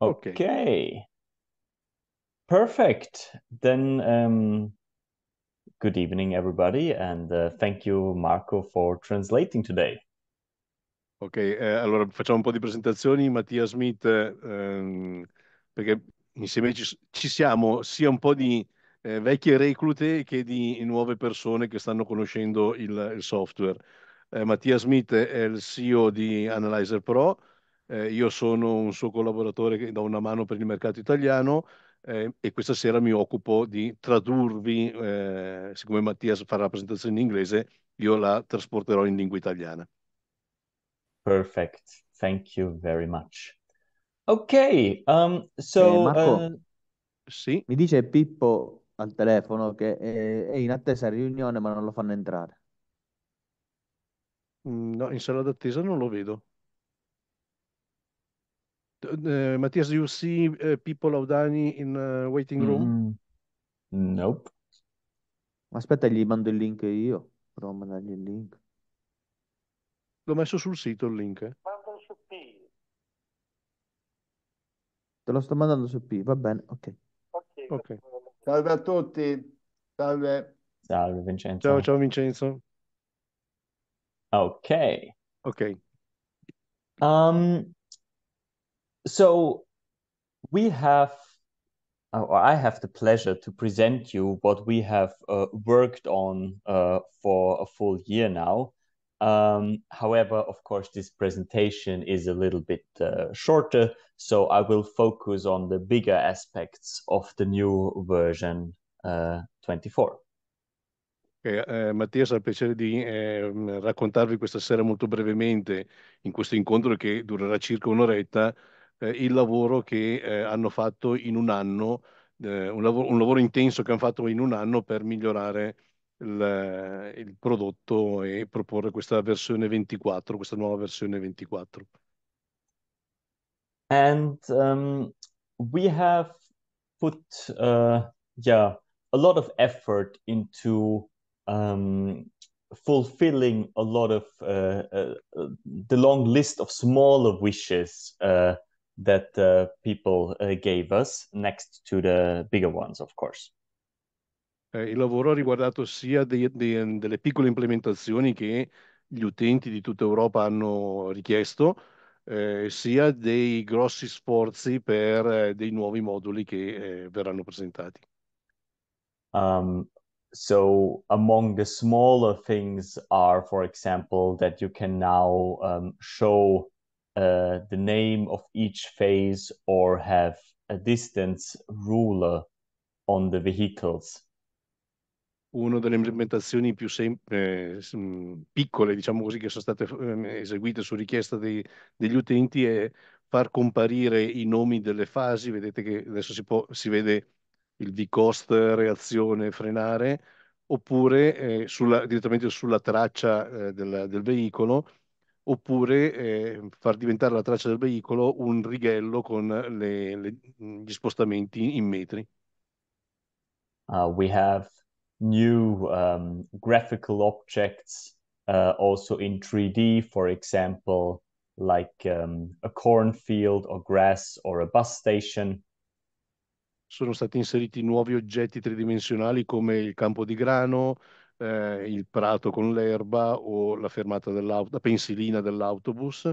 Okay. okay. Perfect. Then, um, good evening, everybody, and uh, thank you, Marco, for translating today. Ok, eh, allora facciamo un po' di presentazioni. Mattia Smith, ehm, perché insieme ci, ci, siamo sia un po' di eh, vecchie reclute che di nuove persone che stanno conoscendo il, il software. Eh, Mattia Smith è il CEO di Analyzer Pro, eh, io sono un suo collaboratore che dà una mano per il mercato italiano eh, e questa sera mi occupo di tradurvi, eh, siccome Mattias farà la presentazione in inglese, io la trasporterò in lingua italiana. Perfect, thank you very much. Ok, um, so... Eh, Marco, uh... sì? mi dice Pippo al telefono che è, eh, è in attesa di riunione ma non lo fanno entrare. Mm, no, in sala d'attesa non lo vedo. Uh, eh, Matthias, do you see uh, people Audani in uh, waiting room? Mm, mm. Nope. Aspetta, gli mando il link io. Provo a mandargli il link. L'ho messo sul sito il link. Eh? Mandalo su P. Te lo sto mandando su P, va bene, ok. okay. okay. Salve a tutti. Salve. Salve Vincenzo. Ciao, ciao Vincenzo. Ok. Ok. Um, so we have uh, or I have the pleasure to present you what we have uh, worked on uh, for a full year now. Um, however, of course, this presentation is a little bit uh, shorter, so I will focus on the bigger aspects of the new version uh, 24. Eh, eh Mattia ha il piacere di eh, raccontarvi questa sera molto brevemente in questo incontro che durerà circa un'oretta eh, il lavoro che eh, hanno fatto in un anno, eh, un, lavoro, un, lavoro, intenso che hanno fatto in un anno per migliorare il, il prodotto e proporre questa versione 24, questa nuova versione 24. And um, we have put uh, yeah a lot of effort into um, fulfilling a lot of uh, uh, the long list of smaller wishes uh, that uh, people uh, gave us next to the bigger ones, of course. Eh, il lavoro ha riguardato sia de, de, delle piccole implementazioni che gli utenti di tutta Europa hanno richiesto, eh, sia dei grossi sforzi per eh, dei nuovi moduli che eh, verranno presentati. Um, so among the smaller things are, for example, that you can now um, show Uh, the name of each phase or have a distance ruler on the vehicles. Una delle implementazioni più sem- eh, mm, piccole, diciamo così, che sono state ehm, eseguite su richiesta dei, degli utenti è far comparire i nomi delle fasi. Vedete che adesso si, può, si vede il V-cost, reazione, frenare, oppure eh, sulla, direttamente sulla traccia eh, del, del veicolo oppure eh, far diventare la traccia del veicolo un righello con le, le, gli spostamenti in metri. Uh, we have new um, graphical objects uh, also in 3D, for example, like um, a cornfield or grass or a bus station. Sono stati inseriti nuovi oggetti tridimensionali come il campo di grano, eh, il prato con l'erba o la fermata dell'auto, la pensilina dell'autobus.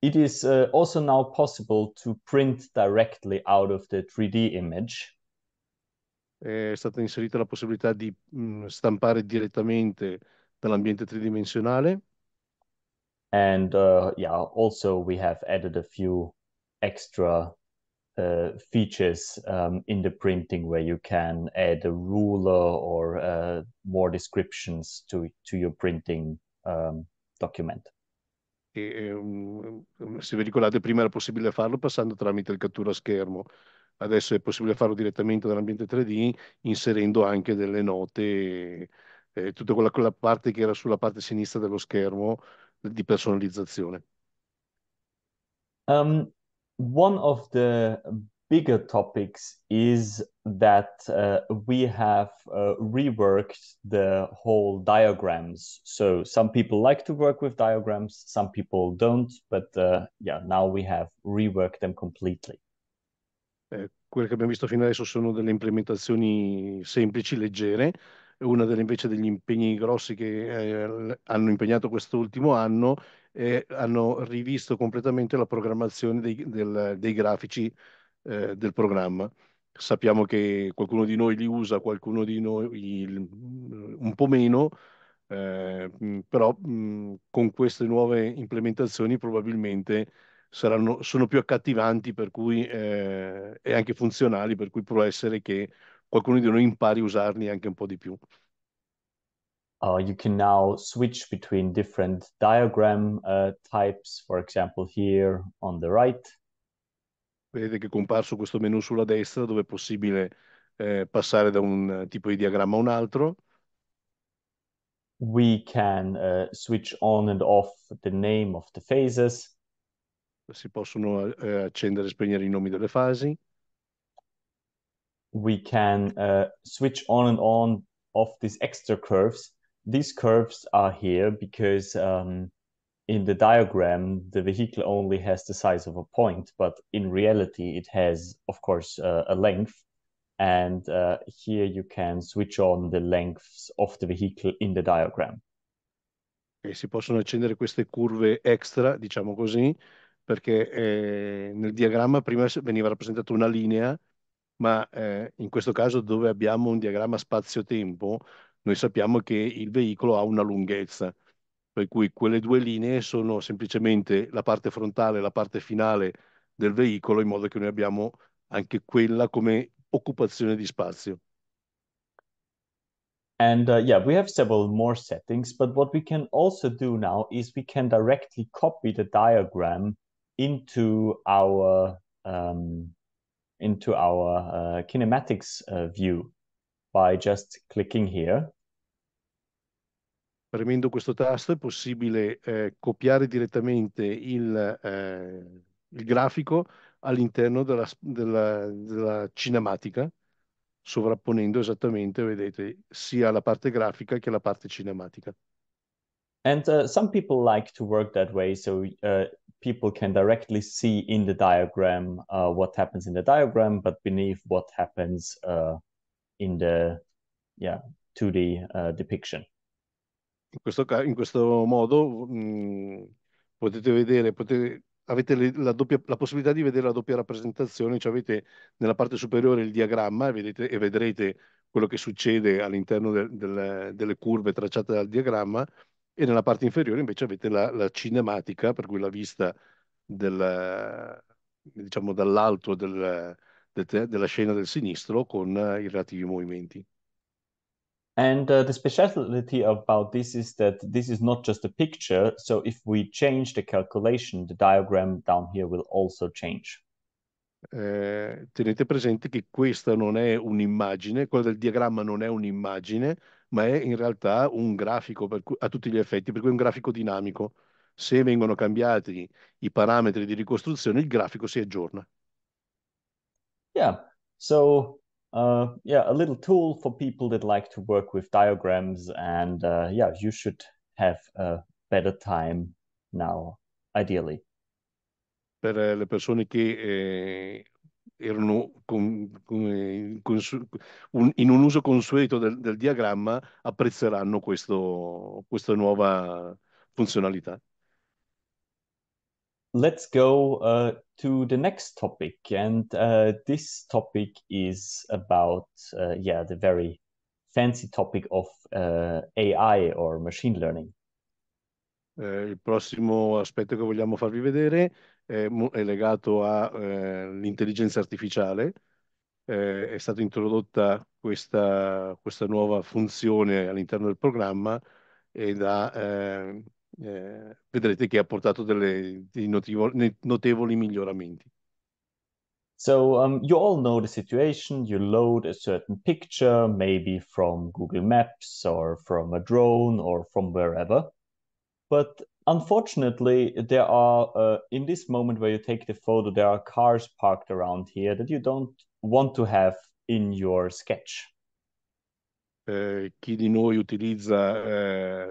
It is uh, also now possible to print directly out of the 3D image. È stata inserita la possibilità di mh, mm, stampare direttamente dall'ambiente tridimensionale. And uh, yeah, also we have added a few extra uh, features um, in the printing where you can add a ruler or uh, more descriptions to to your printing um, document. E, um, se vi ricordate prima era possibile farlo passando tramite il cattura schermo, adesso è possibile farlo direttamente nell'ambiente 3D inserendo anche delle note, eh, tutta quella, quella parte che era sulla parte sinistra dello schermo di personalizzazione. Um, one of the bigger topics is that uh, we have uh, reworked the whole diagrams. So some people like to work with diagrams, some people don't, but uh, yeah, now we have reworked them completely. Eh, Quello che abbiamo visto fino adesso sono delle implementazioni semplici, leggere. una delle, invece degli impegni grossi che eh, hanno impegnato quest'ultimo anno e hanno rivisto completamente la programmazione dei, del, dei grafici eh, del programma. Sappiamo che qualcuno di noi li usa, qualcuno di noi mm, un po' meno, eh, mm, però mh, mm, con queste nuove implementazioni probabilmente saranno, sono più accattivanti cui, eh, e anche funzionali, per cui può essere che qualcuno di noi impari a usarli anche un po' di più. uh, you can now switch between different diagram uh, types, for example here on the right. Vedete che è comparso questo menu sulla destra dove è possibile eh, passare da un eh, tipo di diagramma a un altro. We can uh, switch on and off the name of the phases. Si possono eh, accendere e spegnere i nomi delle fasi. We can uh, switch on and on off these extra curves. these curves are here because um, in the diagram, the vehicle only has the size of a point, but in reality, it has, of course, uh, a length. And uh, here you can switch on the lengths of the vehicle in the diagram. E si possono accendere queste curve extra, diciamo così, perché eh, nel diagramma prima veniva rappresentata una linea, ma eh, in questo caso dove abbiamo un diagramma spazio-tempo, noi sappiamo che il veicolo ha una lunghezza, per cui quelle due linee sono semplicemente la parte frontale e la parte finale del veicolo, in modo che noi abbiamo anche quella come occupazione di spazio. And uh, yeah, we have several more settings, but what we can also do now is we can directly copy the diagram into our um, into our uh, kinematics uh, view. by just clicking here. Premendo questo tasto è possibile eh, copiare direttamente il, eh, il grafico all'interno della, della, della cinematica, sovrapponendo esattamente, vedete, sia la parte grafica che la parte cinematica. And uh, some people like to work that way, so uh, people can directly see in the diagram uh, what happens in the diagram, but beneath what happens uh, in the yeah, 2D uh, depiction. In questo, in questo modo mh, mm, potete vedere, potete, avete le, la, doppia, la, possibilità di vedere la doppia rappresentazione, cioè avete nella parte superiore il diagramma e, vedete, e vedrete quello che succede all'interno de, de, delle curve tracciate dal diagramma e nella parte inferiore invece avete la, la cinematica, per cui la vista del, diciamo, dall'alto del, della scena del sinistro con eh, i relativi movimenti. And uh, the speciality about this is that this is not just a picture, so if we change the calculation, the diagram down here will also change. Eh, tenete presente che questa non è un'immagine, quella del diagramma non è un'immagine, ma è in realtà un grafico cui, a tutti gli effetti, per cui è un grafico dinamico. Se vengono cambiati i parametri di ricostruzione, il grafico si aggiorna. Yeah. So uh, yeah, a little tool for people that like to work with diagrams, and uh, yeah, you should have a better time now, ideally. Per le persone che eh, erano con, con, con, un, in un uso consueto del, del diagramma, apprezzeranno questo, questa nuova funzionalità. let's go uh, to the next topic, and uh, this topic is about uh, yeah the very fancy topic of uh, AI or machine learning. Eh, il prossimo aspetto che vogliamo farvi vedere è, è legato all'intelligenza eh, artificiale. Eh, è stata introdotta questa, questa nuova funzione all'interno del programma ed ha eh, eh, vedrete che ha portato delle, dei notevoli, notevoli miglioramenti. So um, you all know the situation. You load a certain picture, maybe from Google Maps or from a drone or from wherever. But unfortunately, there are, uh, in this moment where you take the photo, there are cars parked around here that you don't want to have in your sketch. Eh, chi di noi utilizza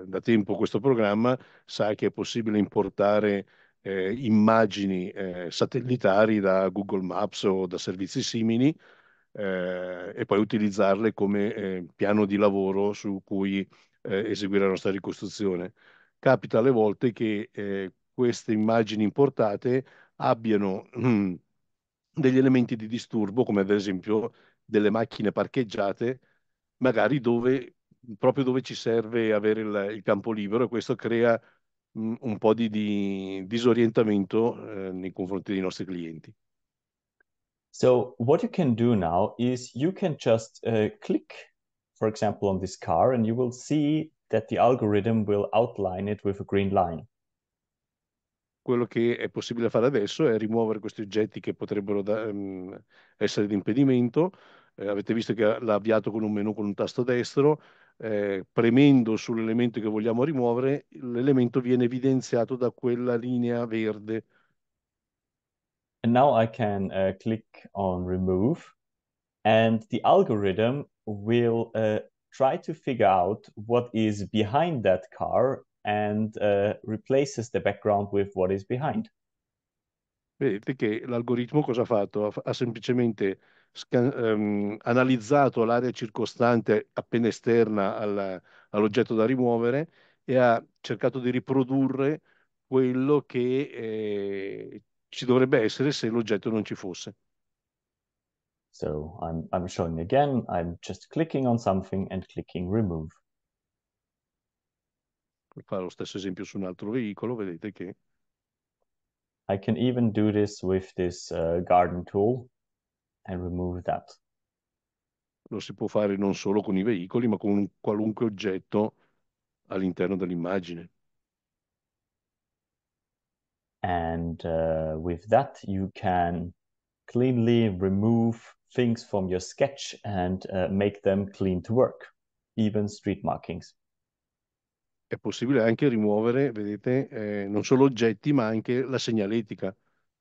eh, da tempo questo programma sa che è possibile importare eh, immagini eh, satellitari da Google Maps o da servizi simili eh, e poi utilizzarle come piano di lavoro su cui eseguire la nostra ricostruzione. Capita alle volte che queste immagini importate abbiano mh, degli elementi di disturbo, come ad esempio delle macchine parcheggiate magari dove, proprio dove ci serve avere il, il campo libero e questo crea mh, mm, un po' di, di disorientamento eh, nei confronti dei nostri clienti. So what you can do now is you can just uh, click, for example, on this car and you will see that the algorithm will outline it with a green line. Quello che è possibile fare adesso è rimuovere questi oggetti che potrebbero da, um, essere di impedimento eh, avete visto che l'ha avviato con un menu con un tasto destro, eh, premendo sull'elemento che vogliamo rimuovere, l'elemento viene evidenziato da quella linea verde. And now I can uh, click on remove and the algorithm will uh, try to figure out what is behind that car and uh, replaces the background with what is behind. Vedete che l'algoritmo cosa ha fatto? Ha, ha semplicemente ehm, analizzato l'area circostante appena esterna al, all'oggetto da rimuovere e ha cercato di riprodurre quello che eh, ci dovrebbe essere se l'oggetto non ci fosse. So I'm, I'm showing again, I'm just clicking on something and clicking remove. Per fare lo stesso esempio su un altro veicolo, vedete che... I can even do this with this uh, garden tool and remove that. Lo si può fare non solo con i veicoli, ma con qualunque oggetto all'interno dell'immagine. And uh, with that you can cleanly remove things from your sketch and uh, make them clean to work, even street markings. È possibile anche rimuovere, vedete, eh, non solo oggetti, ma anche la segnaletica.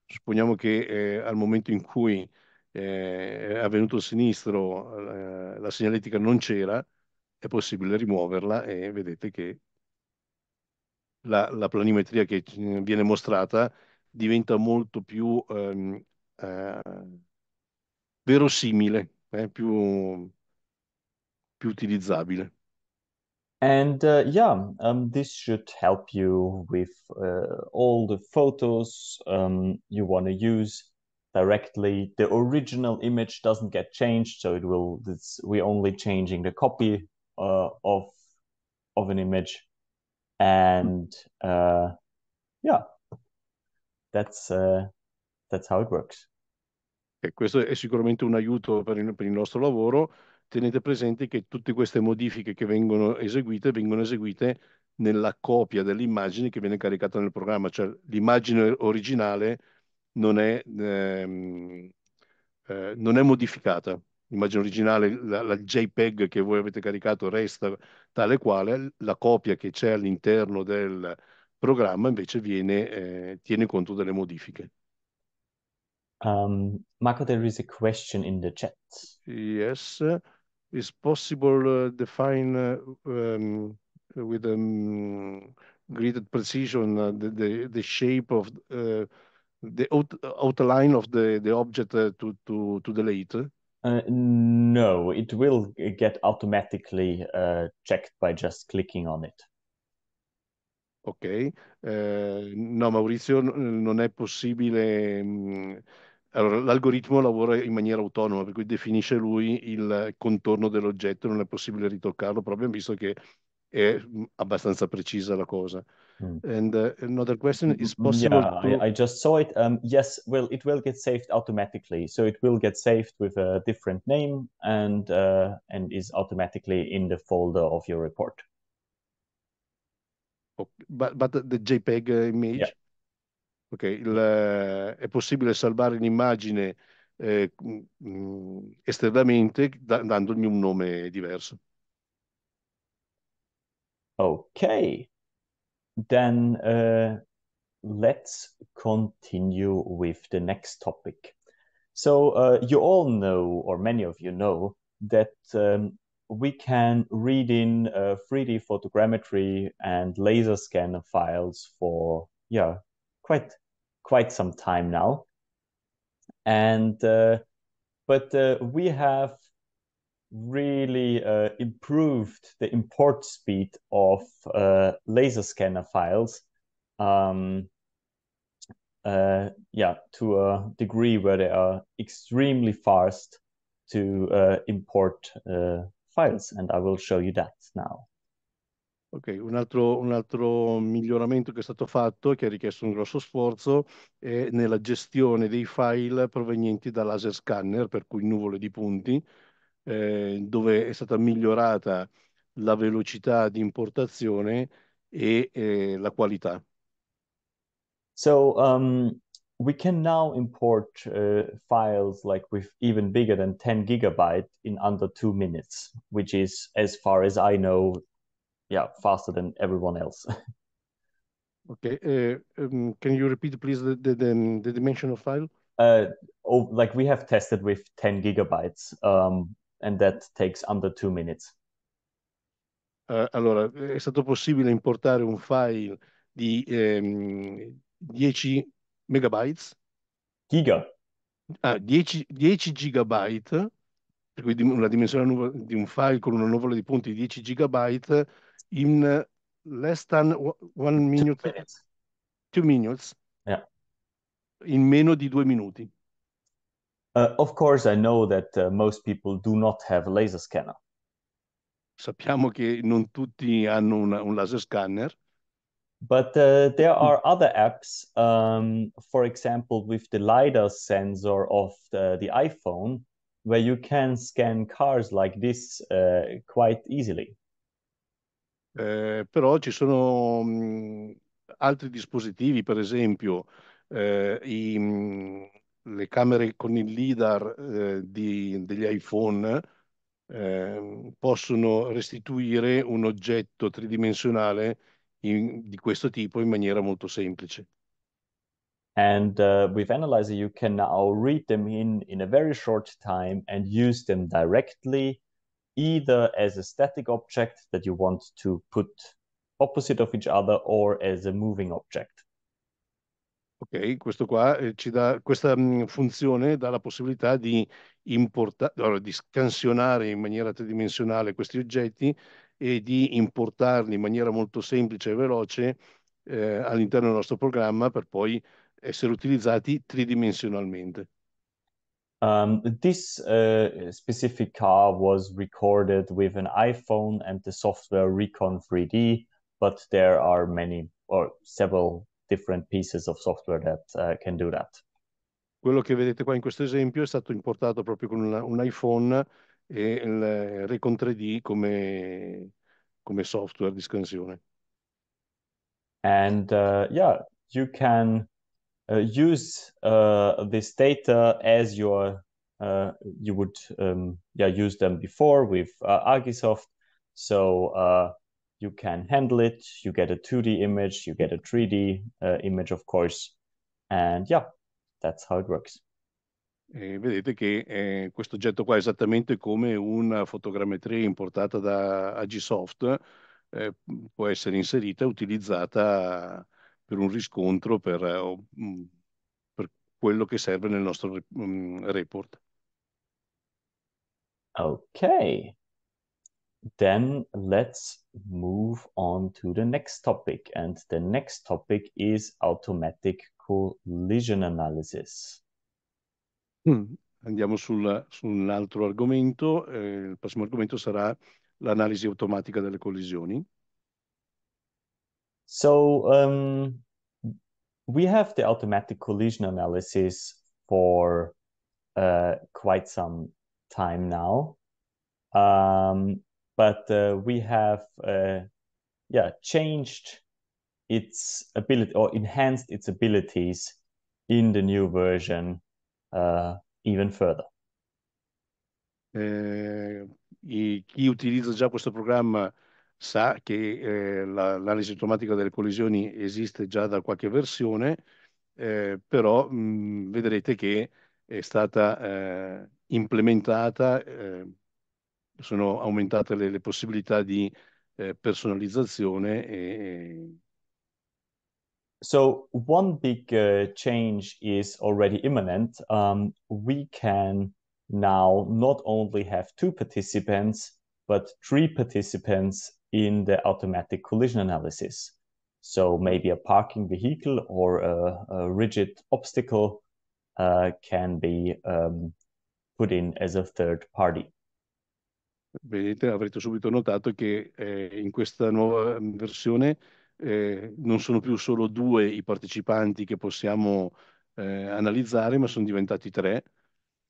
Supponiamo che eh, al momento in cui eh, è avvenuto il sinistro, eh, la segnaletica non c'era, è possibile rimuoverla e vedete che la, la planimetria che eh, viene mostrata diventa molto più ehm, eh, verosimile, eh, più, più utilizzabile. And uh, yeah, um, this should help you with uh, all the photos um, you want to use directly. The original image doesn't get changed, so it will. It's, we're only changing the copy uh, of of an image, and uh, yeah, that's uh, that's how it works. E questo è sicuramente un aiuto per il, per il nostro lavoro. Tenete presente che tutte queste modifiche che vengono eseguite vengono eseguite nella copia dell'immagine che viene caricata nel programma, cioè l'immagine originale non è, ehm, eh, non è modificata. L'immagine originale, la, la, JPEG che voi avete caricato resta tale quale, la copia che c'è all'interno del programma invece viene, eh, tiene conto delle modifiche. Um, Marco, there is a question in the chat. Yes, is possible uh, define uh, um, with um, greater precision uh, the, the, the shape of uh, the out, outline of the, the object uh, to, to, to delete? Uh, no, it will get automatically uh, checked by just clicking on it. Ok, uh, no Maurizio, non è possibile, mm, allora, l'algoritmo lavora in maniera autonoma, per cui definisce lui il contorno dell'oggetto, non è possibile ritoccarlo, proprio visto che è mm, abbastanza precisa la cosa. Hmm. And uh, another question mm, is mm, mm, possible. Yeah, to... I, I, just saw it. Um, yes, well, it will get saved automatically. So it will get saved with a different name and uh, and is automatically in the folder of your report. Okay. But but the JPEG uh, image. Yeah. Ok, il, è possibile salvare un'immagine eh, esternamente da, dandogli un nome diverso. Ok, then uh, let's continue with the next topic. So uh, you all know, or many of you know, that um, we can read in uh, 3D photogrammetry and laser scan files for yeah quite quite some time now, and uh, but uh, we have really uh, improved the import speed of uh, laser scanner files. Um, uh, yeah, to a degree where they are extremely fast to uh, import uh, files, and I will show you that now. Ok, un altro, un altro, miglioramento che è stato fatto, che ha richiesto un grosso sforzo, è nella gestione dei file provenienti da laser scanner, per cui nuvole di punti, eh, dove è stata migliorata la velocità di importazione e eh, la qualità. So um, we can now import uh, files like with even bigger than 10 gigabyte in under two minutes, which is, as far as I know, yeah, faster than everyone else. okay, uh, um, can you repeat please the, the, the, the dimension of file? Uh, oh, like we have tested with 10 gigabytes um, and that takes under two minutes. Uh, allora, è stato possibile importare un file di ehm, 10 megabytes. Giga. Ah, 10, 10 gigabyte, per cui la dimensione di un file con una nuvola di punti di 10 gigabyte in less than one minute. Two minutes. Two minutes. Yeah. In meno di due minuti. Uh, of course, I know that uh, most people do not have a laser scanner. Sappiamo che non tutti hanno una, un laser scanner. But uh, there mm. are other apps, um, for example, with the LiDAR sensor of the, the, iPhone, where you can scan cars like this uh, quite easily. Eh, però ci sono mh, mm, altri dispositivi, per esempio eh, i, mh, mm, le camere con il LIDAR eh, di, degli iPhone eh, possono restituire un oggetto tridimensionale in, di questo tipo in maniera molto semplice. And uh, with Analyzer, you can now read them in, in a very short time and use them directly, either as a static object that you want to put opposite of each other or as a moving object. Ok, questo qua eh, ci dà, questa mhmm, funzione dà la possibilità di, importa- di scansionare in maniera tridimensionale questi oggetti e di importarli in maniera molto semplice e veloce eh, all'interno del nostro programma per poi essere utilizzati tridimensionalmente. Um, this uh, specific car was recorded with an iPhone and the software Recon 3D, but there are many or several different pieces of software that uh, can do that. Quello che vedete qua in questo esempio è stato importato proprio con una, un iPhone e il Recon 3D come, come software di scansione. And uh, yeah, you can uh, use uh, this data as your uh, you would um, yeah use them before with uh, Argisoft. So uh, you can handle it. You get a 2D image, you get a 3D uh, image, of course. And yeah, that's how it works. E vedete che eh, questo oggetto qua è esattamente come una fotogrammetria importata da Agisoft, eh, può essere inserita e utilizzata per un riscontro per, eh, mm, per quello che serve nel nostro mm, report. Ok, then let's move on to the next topic. And the next topic is automatic collision analysis. Mm. Andiamo sul, su un altro argomento. Eh, il prossimo argomento sarà l'analisi automatica delle collisioni. So um, we have the automatic collision analysis for uh, quite some time now. Um, but uh, we have uh, yeah changed its ability or enhanced its abilities in the new version uh, even further. Eh, chi utilizza già questo programma sa che eh, l'analisi la, automatica delle collisioni esiste già da qualche versione, eh, però mh, mm, vedrete che è stata eh, implementata eh, sono aumentate le, le possibilità di eh, personalizzazione e, So one big uh, change is already imminent. Um, we can now not only have two participants, but three participants in the automatic collision analysis. So maybe a parking vehicle or a, a rigid obstacle uh, can be um, put in as a third party. Vedete, avrete subito notato che eh, in questa nuova mm, versione eh, non sono più solo due i partecipanti che possiamo eh, analizzare, ma sono diventati tre,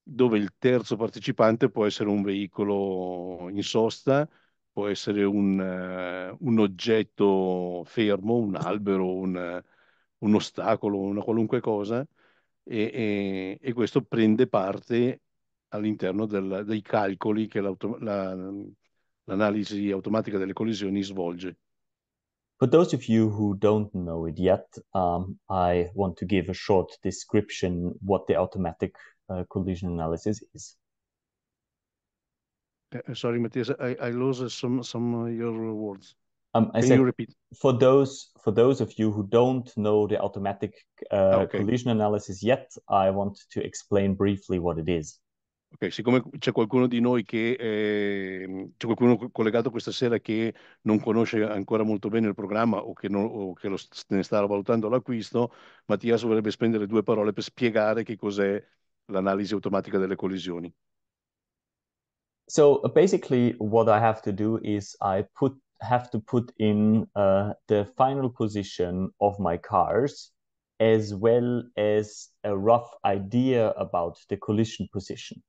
dove il terzo partecipante può essere un veicolo in sosta, può essere un, uh, un oggetto fermo, un albero, un, un ostacolo, una qualunque cosa, e, e, e questo prende parte all'interno dei calcoli che l'analisi la, automatica delle collisioni svolge. For those of you who don't know it yet, um, I want to give a short description what the automatic uh, collision analysis is. Eh, eh, sorry, Matthias, I, I lost some some your words. Um, I Can said, you repeat? For those for those of you who don't know the automatic uh, okay. collision analysis yet, I want to explain briefly what it is. Ok, siccome c'è qualcuno di noi che eh, c'è qualcuno collegato questa sera che non conosce ancora molto bene il programma o che, non, o che lo ne sta valutando l'acquisto, Mattias vorrebbe spendere due parole per spiegare che cos'è l'analisi automatica delle collisioni. So basically, what I have to do is I put have to put in uh, the final position of my cars as well as a rough idea about the collision position.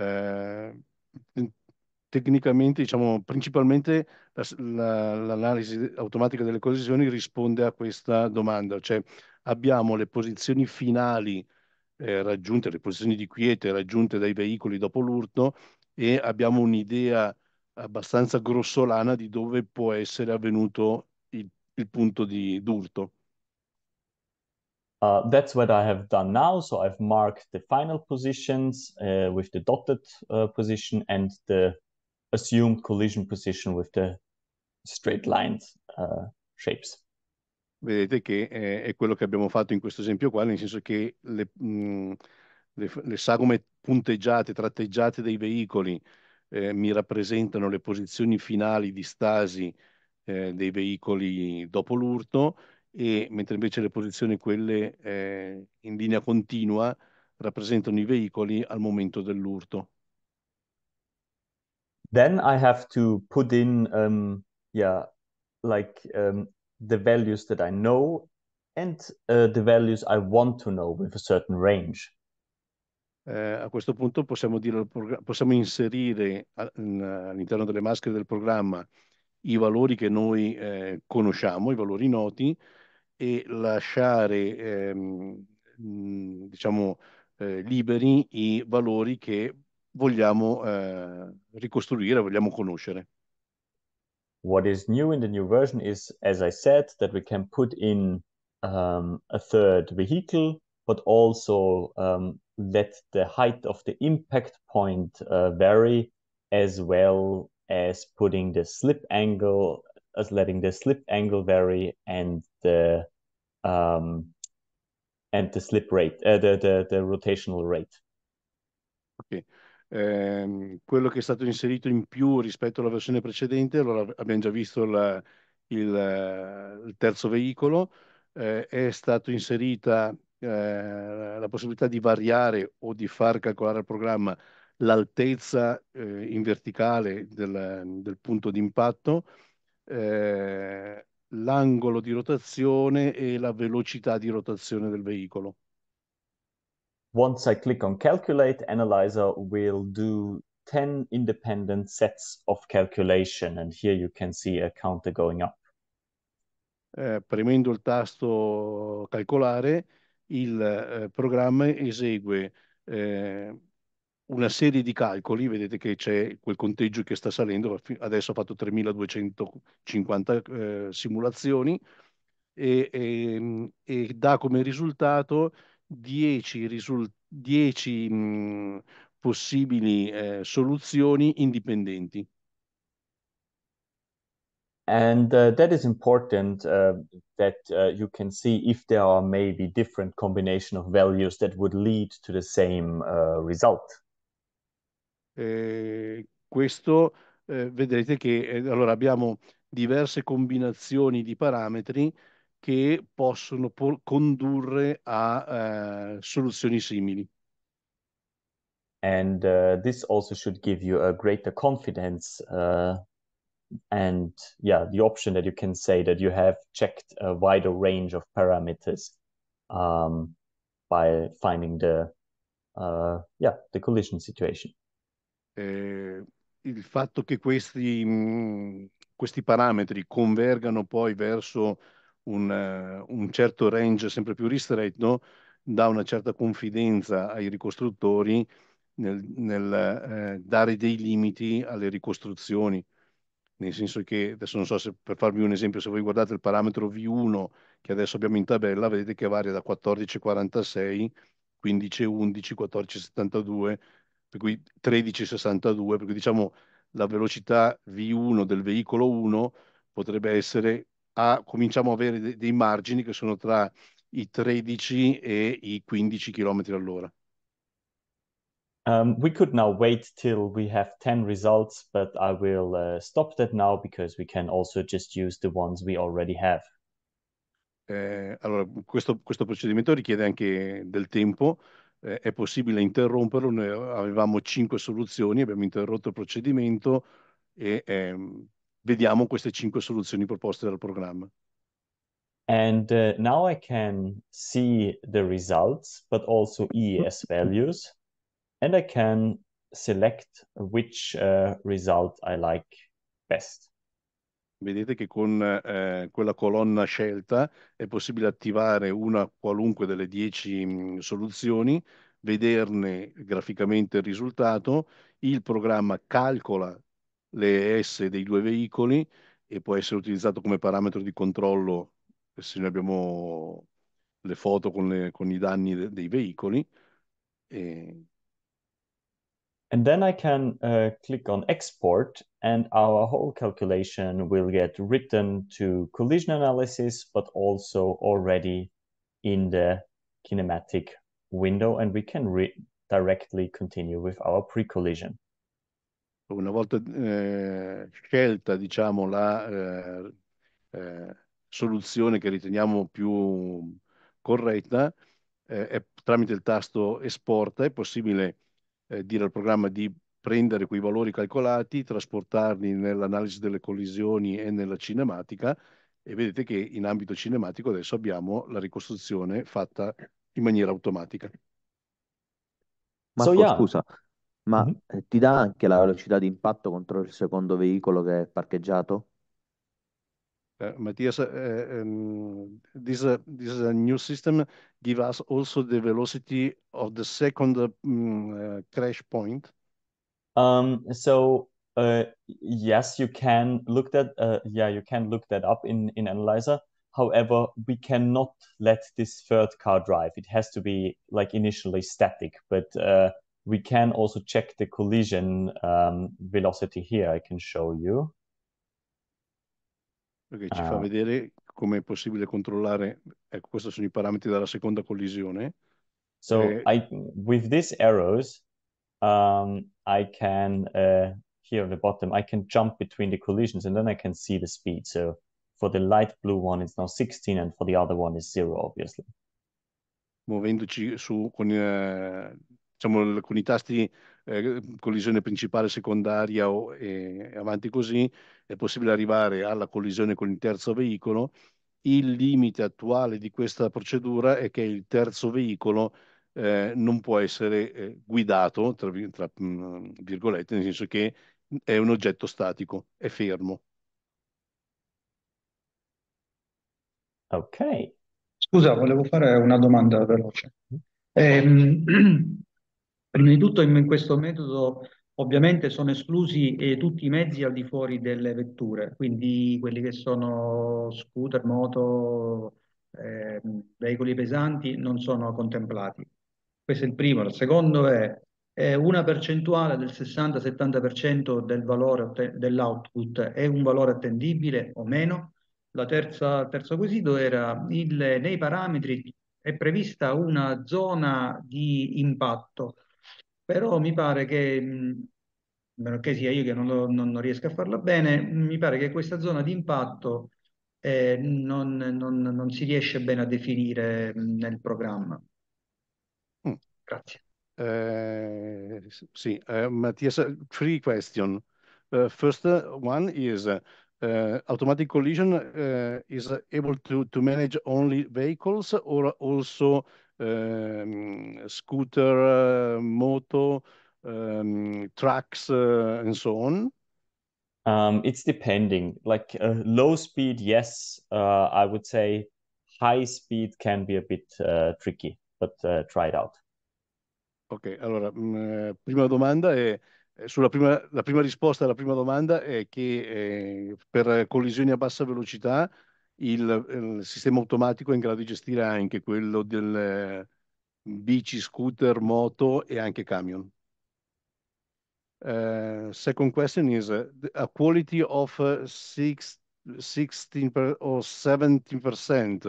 Eh, tecnicamente, diciamo, principalmente l'analisi la, la, automatica delle collisioni risponde a questa domanda, cioè abbiamo le posizioni finali eh, raggiunte, le posizioni di quiete raggiunte dai veicoli dopo l'urto e abbiamo un'idea abbastanza grossolana di dove può essere avvenuto il, il punto di d'urto. Uh, that's what I have done now. So I've marked the final positions uh, with the dotted uh, position and the assumed collision position with the straight lined uh, shapes. Vedete che è, eh, è quello che abbiamo fatto in questo esempio qua, nel senso che le, mh, mm, le, le sagome punteggiate, tratteggiate dei veicoli eh, mi rappresentano le posizioni finali di stasi eh, dei veicoli dopo l'urto e mentre invece le posizioni quelle eh, in linea continua rappresentano i veicoli al momento dell'urto. Then I have to put in um, yeah like um, the values that I know and uh, the values I want to know with a certain range. Uh, a questo punto possiamo, dire, possiamo inserire all'interno delle maschere del programma i valori che noi eh, conosciamo, i valori noti, e lasciare ehm, diciamo, eh, liberi i valori che vogliamo eh, ricostruire, vogliamo conoscere. What is new in the new version is, as I said, that we can put in um, a third vehicle, but also um, let the height of the impact point uh, vary as well as putting the slip angle, as letting the slip angle vary and the um, and the slip rate, uh, the, the, the rotational rate. Ok. Eh, quello che è stato inserito in più rispetto alla versione precedente, allora abbiamo già visto la, il, il, terzo veicolo, eh, è stata inserita eh, la possibilità di variare o di far calcolare al programma l'altezza eh, in verticale del, del punto d'impatto, eh, l'angolo di rotazione e la velocità di rotazione del veicolo. Once I click on Calculate, Analyzer will do 10 independent sets of calculation and here you can see a counter going up. Eh, premendo il tasto calcolare, il eh, programma esegue eh, una serie di calcoli, vedete che c'è quel conteggio che sta salendo, adesso ha fatto 3250 eh, simulazioni e, e, ehm, e, dà come risultato 10, risul 10 mh, possibili eh, soluzioni indipendenti. And uh, that is important uh, that uh, you can see if there are maybe different combination of values that would lead to the same uh, result. Eh, questo eh, vedrete che eh, allora abbiamo diverse combinazioni di parametri che possono condurre a eh, soluzioni simili. And uh, this also should give you a greater confidence uh, and yeah, the option that you can say that you have checked a wider range of parameters um, by finding the uh, yeah the collision situation eh, il fatto che questi, mh, mm, questi, parametri convergano poi verso un, uh, un certo range sempre più ristretto dà una certa confidenza ai ricostruttori nel, nel eh, dare dei limiti alle ricostruzioni. Nel senso che, adesso non so se per farvi un esempio, se voi guardate il parametro V1 che adesso abbiamo in tabella, vedete che varia da 14,46, 15,11, 14,72 per cui 13,62, per cui diciamo la velocità V1 del veicolo 1 potrebbe essere, a, cominciamo a avere de, dei margini che sono tra i 13 e i 15 km all'ora. Um, we could now wait till we have 10 results, but I will uh, stop that now because we can also just use the ones we already have. Eh, allora, questo, questo procedimento richiede anche del tempo, eh, è possibile interromperlo, noi avevamo cinque soluzioni, abbiamo interrotto il procedimento e ehm, vediamo queste cinque soluzioni proposte dal programma. And uh, now I can see the results, but also EES values, and I can select which uh, result I like best. Vedete che con eh, quella colonna scelta è possibile attivare una qualunque delle 10 mm, soluzioni, vederne graficamente il risultato, il programma calcola le S dei due veicoli e può essere utilizzato come parametro di controllo eh, se noi abbiamo le foto con, le, con i danni de, dei veicoli. E And then I can uh, click on export and our whole calculation will get written to collision analysis, but also already in the kinematic window and we can directly continue with our pre-collision. Una volta eh, scelta, diciamo, la eh, eh, soluzione che riteniamo più corretta, eh, tramite il tasto esporta è possibile eh, dire al programma di prendere quei valori calcolati, trasportarli nell'analisi delle collisioni e nella cinematica e vedete che in ambito cinematico adesso abbiamo la ricostruzione fatta in maniera automatica. Marco, so, yeah. scusa, ma mm -hmm. ti dà anche la velocità di impatto contro il secondo veicolo che è parcheggiato? Uh, Matthias, uh, eh, um, eh, this, uh, this is a new system give us also the velocity of the second uh, mm, uh, crash point. Um, so uh, yes, you can look that. yeah, you can look that up in in Analyzer. However, we cannot let this third car drive. It has to be like initially static, but we can also check the collision um, velocity here. I can show you. perché ci ah. fa vedere come è possibile controllare, ecco questi sono i parametri della seconda collisione. So e... Eh, I, with these arrows um, I can, uh, here at the bottom, I can jump between the collisions and then I can see the speed. So for the light blue one it's now 16 and for the other one it's zero, ovviamente. Muovendoci su, con, eh, diciamo, con i tasti eh, collisione principale, secondaria o eh, avanti così, è possibile arrivare alla collisione con il terzo veicolo. Il limite attuale di questa procedura è che il terzo veicolo eh, non può essere eh, guidato, tra, tra mm, virgolette, nel senso che è un oggetto statico, è fermo. Ok. Scusa, volevo fare una domanda veloce. Ehm, Prima di tutto in questo metodo ovviamente sono esclusi eh, tutti i mezzi al di fuori delle vetture, quindi quelli che sono scooter, moto, eh, veicoli pesanti non sono contemplati. Questo è il primo. Il secondo è, è una percentuale del 60-70% del valore dell'output è un valore attendibile o meno. La terza, terzo quesito era il, nei parametri è prevista una zona di impatto però mi pare che, a meno che sia io che non, lo, non, non riesco a farla bene, mi pare che questa zona di impatto eh, non, non, si riesce bene a definire nel programma. Mm. Grazie. Uh, sì, uh, Mattias, three questions. Uh, eh, first one is uh, automatic collision is able to, to manage only vehicles or also um, scooter, eh, moto, um, trucks, eh, and so on? Um, it's depending. Like uh, low speed, yes, uh, I would say high speed can be a bit uh, tricky, but uh, try it out. Ok, allora, mh, mm, eh, prima domanda è sulla prima, la prima risposta alla prima domanda è che eh, per collisioni a bassa velocità il, ehm, il, sistema automatico è in grado di gestire anche quello del ehm, bici, scooter, moto e anche camion. Uh, second question is uh, a quality of uh, six, 16 per, or 17 percent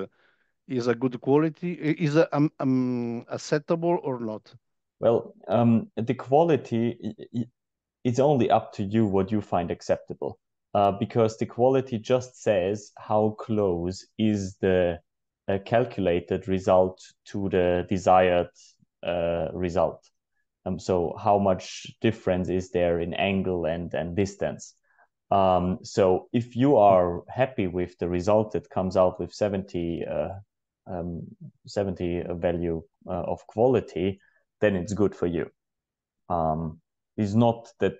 is a good quality is a, um, um, acceptable or not well um, the quality it's only up to you what you find acceptable Uh, because the quality just says how close is the uh, calculated result to the desired uh, result. Um, so how much difference is there in angle and, and distance? Um, so if you are happy with the result that comes out with 70, uh, um, 70 value uh, of quality, then it's good for you. Um, it's not that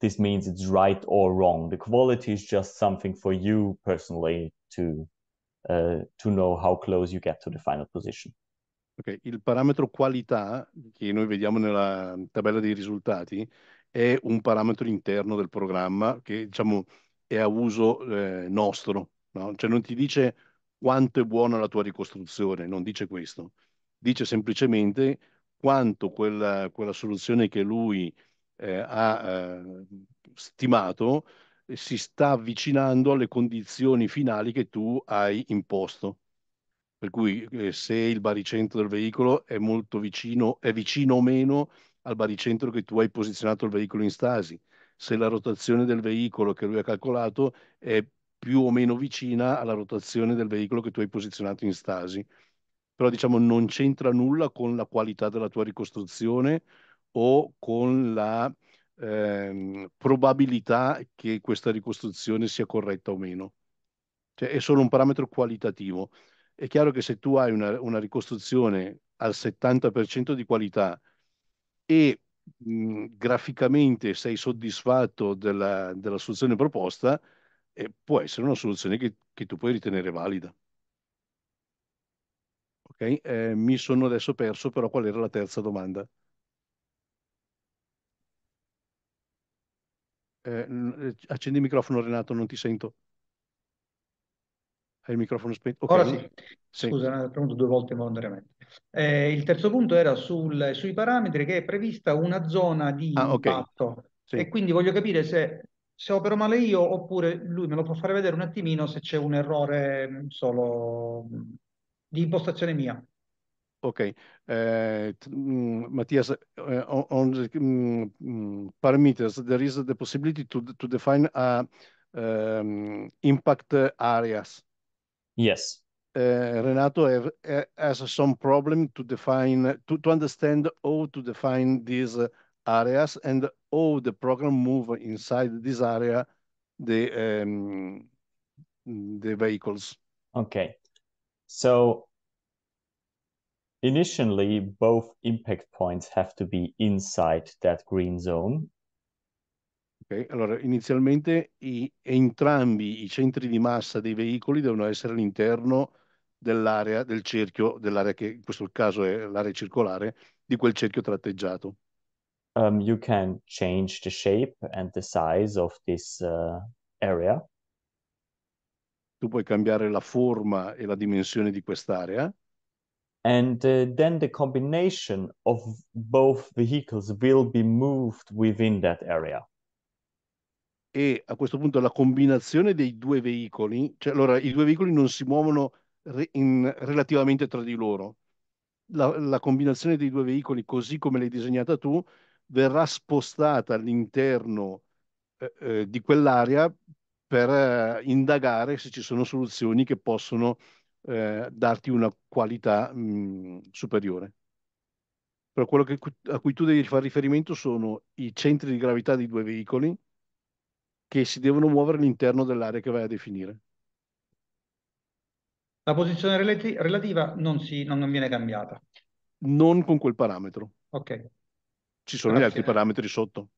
this means it's right or wrong. The quality is just something for you personally to uh, to know how close you get to the final position. Okay. Il parametro qualità che noi vediamo nella tabella dei risultati è un parametro interno del programma che diciamo è a uso eh, nostro, no? cioè non ti dice quanto è buona la tua ricostruzione, non dice questo, dice semplicemente quanto quella, quella soluzione che lui eh, ha eh, stimato si sta avvicinando alle condizioni finali che tu hai imposto. Per cui eh, se il baricentro del veicolo è molto vicino, è vicino o meno al baricentro che tu hai posizionato il veicolo in stasi, se la rotazione del veicolo che lui ha calcolato è più o meno vicina alla rotazione del veicolo che tu hai posizionato in stasi. Però diciamo non c'entra nulla con la qualità della tua ricostruzione o con la ehm, probabilità che questa ricostruzione sia corretta o meno. Cioè, è solo un parametro qualitativo. È chiaro che se tu hai una, una ricostruzione al 70% di qualità e mh, graficamente sei soddisfatto della, della soluzione proposta, eh, può essere una soluzione che, che tu puoi ritenere valida. Okay? Eh, mi sono adesso perso però qual era la terza domanda. Eh, eh accendi il microfono, Renato, non ti sento. Hai il microfono spento? Okay. Ora sì. sì. Scusa, ho premuto due volte volontariamente. Eh, il terzo punto era sul, sui parametri che è prevista una zona di ah, impatto. Sì. E quindi voglio capire se, se, opero male io oppure lui me lo può fare vedere un attimino se c'è un errore mm, solo mm, di impostazione mia. Okay. Eh, mm, Matthias, eh, on the mm, parameters, there is the possibility to define ehm, impact areas. Yes. Eh, Renato has some problem to define to understand how to define these areas and how the program move inside this area, the ehm, vehicles. Okay. So Initially, both impact points have to be inside that green zone. Okay. Allora, inizialmente i, entrambi i centri di massa dei veicoli devono essere all'interno dell'area del cerchio, dell'area che in questo caso è l'area circolare, di quel cerchio tratteggiato. Um, you can change the shape and the size of this uh, area. Tu puoi cambiare la forma e la dimensione di quest'area and uh, then the combination of both vehicles will be moved within that area. E a questo punto la combinazione dei due veicoli, cioè allora i due veicoli non si muovono re in, relativamente tra di loro. La, la combinazione dei due veicoli, così come l'hai disegnata tu, verrà spostata all'interno eh, eh, di quell'area per eh, indagare se ci sono soluzioni che possono eh, darti una qualità mh, superiore. Però quello che, a cui tu devi fare riferimento sono i centri di gravità dei due veicoli che si devono muovere all'interno dell'area che vai a definire. La posizione relati relativa non, si, non, non, viene cambiata. Non con quel parametro. Ok. Ci sono Grazie. gli altri parametri sotto.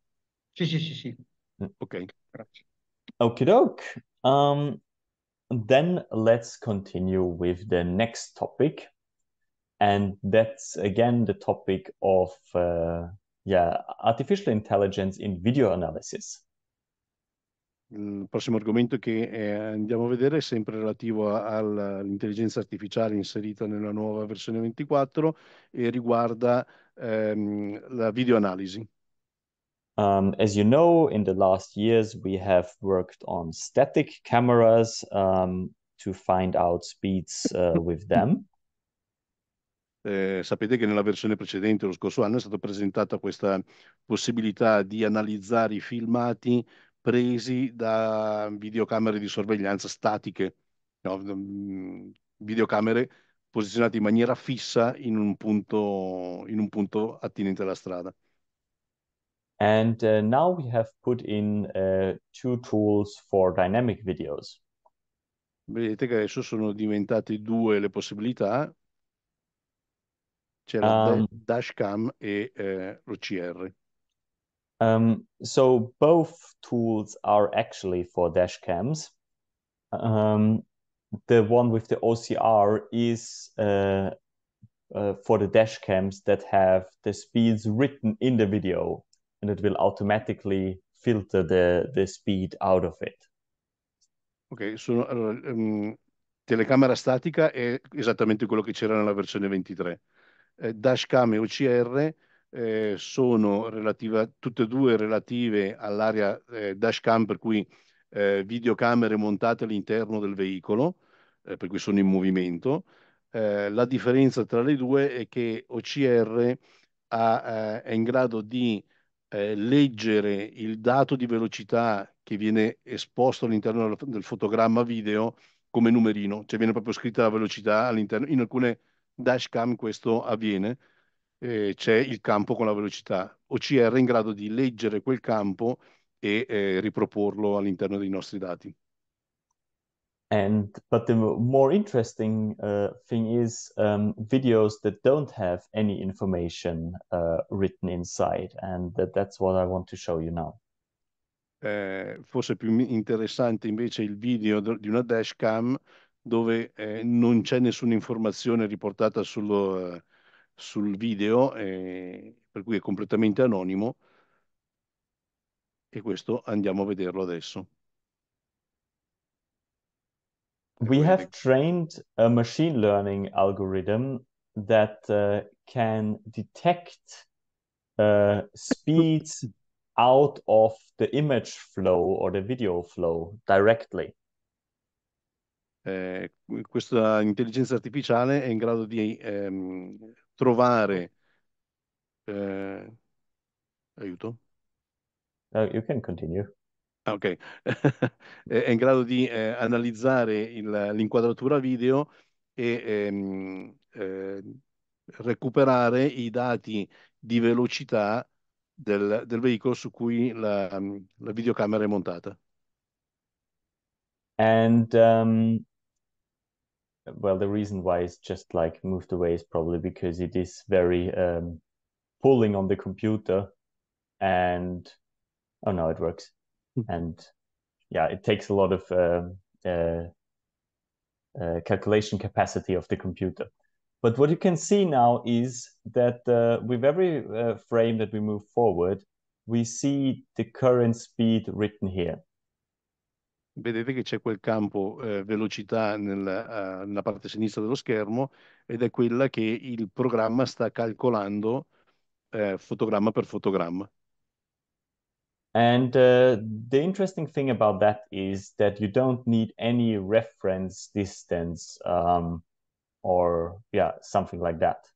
Sì, sì, sì, sì. Ok. Grazie. Okie doke. Um, then let's continue with the next topic and that's again the topic of uh, yeah artificial intelligence in video analysis il prossimo argomento che è, eh, andiamo a vedere è sempre relativo all'intelligenza artificiale inserita nella nuova versione 24 e riguarda ehm, la analisi Um, as you know, in the last years, we have worked on static cameras um, to find out speeds uh, with them. Eh, sapete che nella versione precedente, lo scorso anno, è stata presentata questa possibilità di analizzare i filmati presi da videocamere di sorveglianza statiche, no? Mhmm, videocamere posizionate in maniera fissa in un punto, in un punto attinente alla strada. And uh, now we have put in uh, two tools for dynamic videos. Vedete che adesso sono diventate due le possibilità. C'è la um, dashcam e eh, l'OCR. Um, so both tools are actually for dashcams. Um, the one with the OCR is uh, uh, for the dashcams that have the speeds written in the video and it will automatically filter the, the speed out of it. Ok, sono, allora, um, telecamera statica è esattamente quello che c'era nella versione 23. Eh, dashcam e OCR eh, sono relativa, tutte e due relative all'area eh, dashcam, per cui eh, videocamere montate all'interno del veicolo, eh, per cui sono in movimento. Eh, la differenza tra le due è che OCR ha, eh, è in grado di eh, leggere il dato di velocità che viene esposto all'interno del fotogramma video come numerino, cioè viene proprio scritta la velocità all'interno, in alcune dashcam questo avviene, eh, c'è il campo con la velocità, OCR è in grado di leggere quel campo e eh, riproporlo all'interno dei nostri dati and but the more interesting uh, thing is um, videos that don't have any information uh, written inside and that, that's what I want to show you now. Eh, forse più interessante invece il video di una dashcam dove eh, non c'è nessuna informazione riportata sullo, eh, sul video, eh, per cui è completamente anonimo e questo andiamo a vederlo adesso. we have trained a machine learning algorithm that uh, can detect uh, speeds out of the image flow or the video flow directly. Eh, questa intelligenza artificiale è in grado di ehm, trovare eh, aiuto. Uh, you can continue. Ah, ok. È in grado di eh, analizzare l'inquadratura video e ehm, eh, recuperare i dati di velocità del, del veicolo su cui la, mm, la videocamera è montata. And um, well, the reason why it's just like moved away is probably because it is very um, pulling on the computer. And oh no, it works. Hmm. and yeah, it takes a lot of uh, uh, uh, calculation capacity of the computer. But what you can see now is that uh, with every uh, frame that we move forward, we see the current speed written here. Vedete che c'è quel campo eh, velocità nella, eh, nella parte sinistra dello schermo ed è quella che il programma sta calcolando eh, fotogramma per fotogramma. And uh, the interesting thing about that is that you don't need any reference distance um, or, yeah, something like that.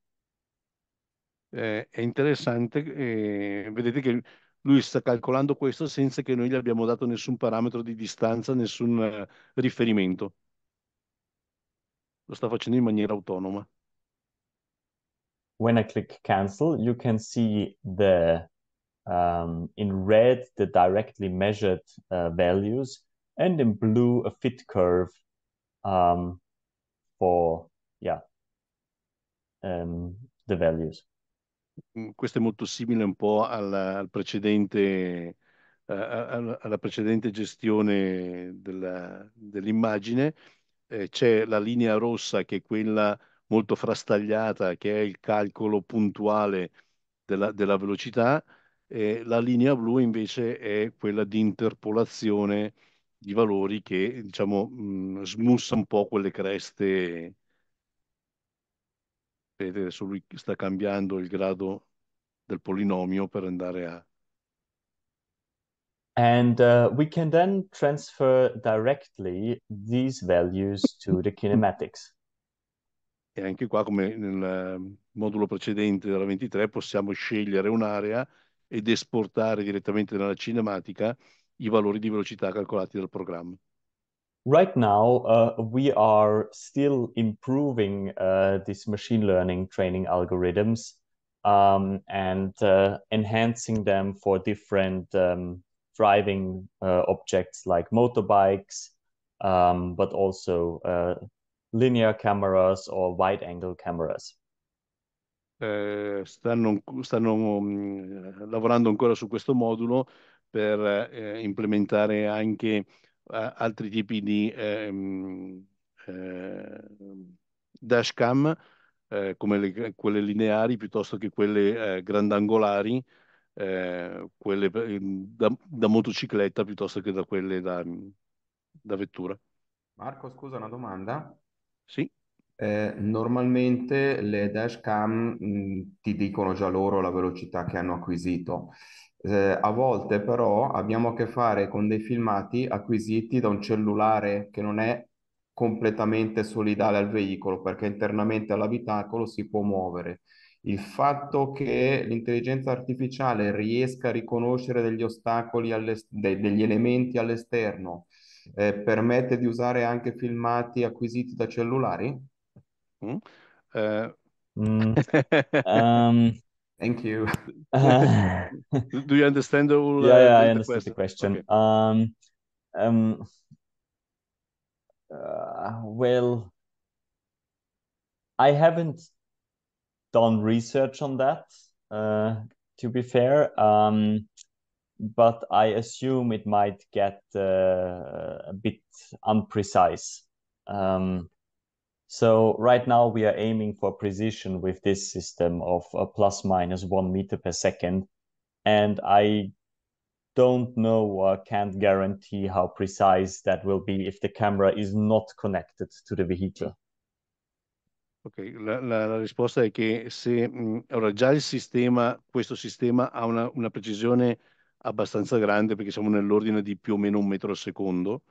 Eh, è interessante, eh, vedete che lui sta calcolando questo senza che noi gli abbiamo dato nessun parametro di distanza, nessun eh, riferimento. Lo sta facendo in maniera autonoma. When I click cancel, you can see the um, in red the directly measured uh, values, and in blue a fit curve um, for yeah um, the values. Mm, questo è molto simile un po' alla, al precedente eh, alla precedente gestione dell'immagine dell eh, c'è la linea rossa che è quella molto frastagliata che è il calcolo puntuale della, della velocità eh, la linea blu invece è quella di interpolazione di valori che diciamo mh, mm, smussa un po' quelle creste. Vedete, adesso lui sta cambiando il grado del polinomio per andare a. And uh, we can then transfer directly these values to the kinematics. E anche qua, come nel modulo precedente della 23, possiamo scegliere un'area ed esportare direttamente nella cinematica i valori di velocità calcolati dal programma. Right now, uh, we are still improving uh, these machine learning training algorithms um, and uh, enhancing them for different um, driving uh, objects like motorbikes, um, but also uh, linear cameras or wide angle cameras. eh, stanno, stanno mh, mm, lavorando ancora su questo modulo per eh, implementare anche a, eh, altri tipi di ehm, ehm eh, dashcam, come le, quelle lineari piuttosto che quelle eh, grandangolari, eh, quelle ehm, da, da, motocicletta piuttosto che da quelle da, da vettura. Marco, scusa, una domanda. Sì. Eh, normalmente le dashcam mh, ti dicono già loro la velocità che hanno acquisito. Eh, a volte però abbiamo a che fare con dei filmati acquisiti da un cellulare che non è completamente solidale al veicolo perché internamente all'abitacolo si può muovere. Il fatto che l'intelligenza artificiale riesca a riconoscere degli ostacoli, de- degli elementi all'esterno, eh, permette di usare anche filmati acquisiti da cellulari? Hmm? Mm. Uh, mm, um, thank you. Uh, Do you understand the whole? Uh, yeah, yeah I understand the question. Okay. Um, um, uh, well, I haven't done research on that. Uh, to be fair, um, but I assume it might get uh, a bit unprecise. Um, so right now we are aiming for precision with this system of plus minus one meter per second. And I don't know or can't guarantee how precise that will be if the camera is not connected to the vehicle. Ok, la, la, la risposta è che se allora mm, già il sistema, questo sistema ha una, una precisione abbastanza grande perché siamo nell'ordine di più o meno un metro al secondo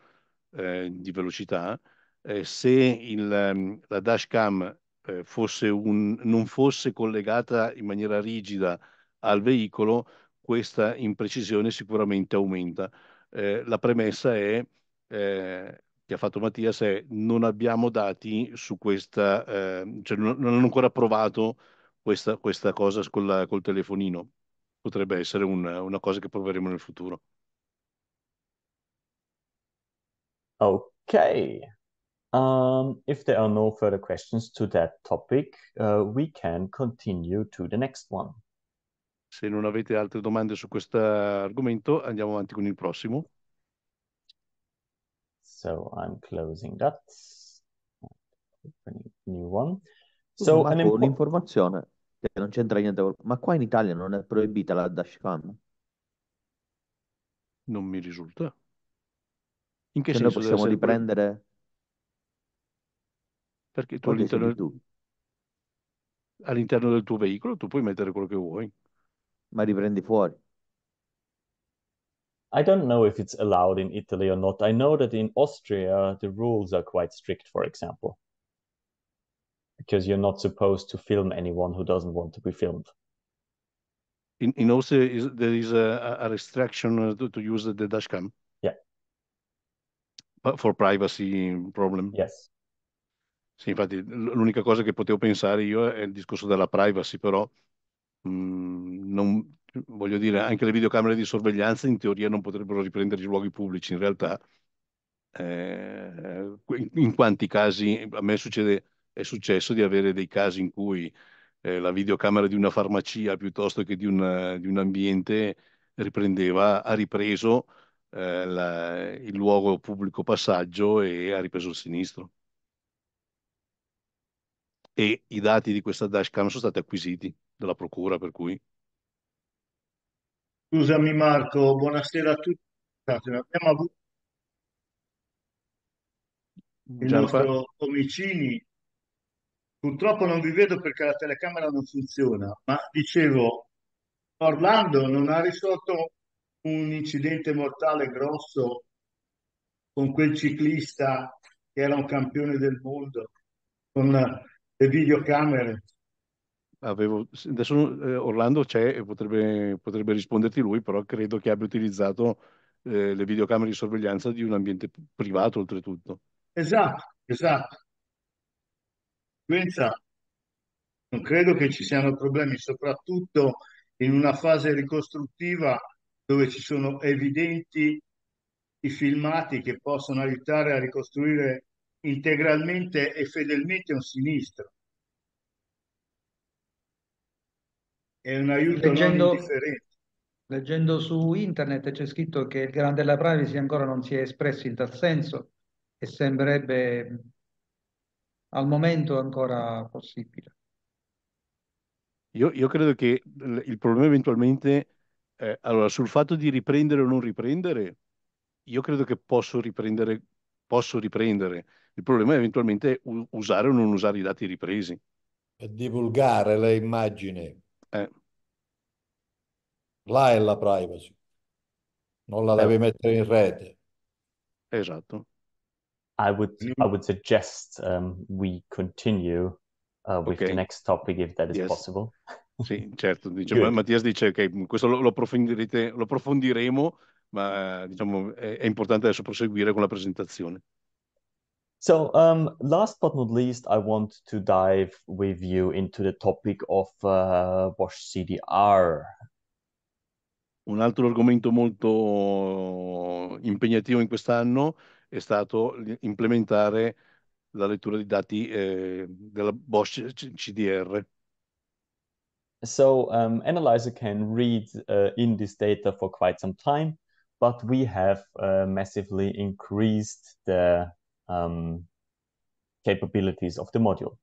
eh, di velocità, Eh, se il, ehm, la dashcam eh, fosse un, non fosse collegata in maniera rigida al veicolo, questa imprecisione sicuramente aumenta. Eh, la premessa è, eh, che ha fatto Mattias è non abbiamo dati su questa, ehm, cioè non, non, hanno ancora provato questa, questa cosa la, col telefonino. Potrebbe essere un, una cosa che proveremo nel futuro. Ok, Um, if there are no further questions to that topic, uh, we can continue to the next one. Se non avete altre domande su questo argomento, andiamo avanti con il prossimo. So I'm closing that. New one. So Marco, un'informazione che non c'entra niente, ma qua in Italia non è proibita la dashcam? Non mi risulta. In che Se cioè, senso? Noi possiamo riprendere... Perché tu all'interno tu. all'interno del tuo veicolo tu puoi mettere quello che vuoi. Ma fuori. I don't know if it's allowed in Italy or not. I know that in Austria the rules are quite strict, for example, because you're not supposed to film anyone who doesn't want to be filmed. In, in Austria, is, there is a, a restriction uh, to, to, use the dashcam. Yeah. But for privacy problem. Yes. Sì, infatti l'unica cosa che potevo pensare io è il discorso della privacy, però mh, mhmm, non, voglio dire, anche le videocamere di sorveglianza in teoria non potrebbero riprendere i luoghi pubblici, in realtà eh, in quanti casi a me succede, è successo di avere dei casi in cui eh, la videocamera di una farmacia piuttosto che di, una, di un ambiente riprendeva, ha ripreso eh, la, il luogo pubblico passaggio e ha ripreso il sinistro e i dati di questa dashcam sono stati acquisiti dalla procura, per cui... Scusami Marco, buonasera a tutti. Abbiamo avuto il nostro Omicini. Purtroppo non vi vedo perché la telecamera non funziona, ma dicevo, Orlando non ha risolto un incidente mortale grosso con quel ciclista che era un campione del mondo, con le videocamere. Avevo, adesso eh, Orlando c'è e potrebbe, potrebbe, risponderti lui, però credo che abbia utilizzato eh, le videocamere di sorveglianza di un ambiente privato oltretutto. Esatto, esatto. Pensa, non credo che ci siano problemi, soprattutto in una fase ricostruttiva dove ci sono evidenti i filmati che possono aiutare a ricostruire integralmente e fedelmente un sinistro. È un aiuto leggendo, non indifferente. Leggendo su internet c'è scritto che il grande della privacy ancora non si è espresso in tal senso e sembrerebbe al momento ancora possibile. Io, io credo che il problema eventualmente, eh, allora sul fatto di riprendere o non riprendere, io credo che posso riprendere, posso riprendere il problema è eventualmente usare o non usare i dati ripresi. E divulgare le immagini. Eh. Là è la privacy. Non la eh. devi mettere in rete. Esatto. I would mm. I would suggest um, we continue uh, with okay. the next topic if that is yes. possible. Sì, certo, diciamo, eh, Mattias dice che questo lo, lo, approfondiremo, ma diciamo, è, è importante adesso proseguire con la presentazione. So, um, last but not least, I want to dive with you into the topic of uh, Bosch CDR. Un altro argomento molto impegnativo in quest'anno è stato implementare la lettura di dati eh, della Bosch CDR. So, um, Analyzer can read uh, in this data for quite some time, but we have uh, massively increased the um, capabilities of the module.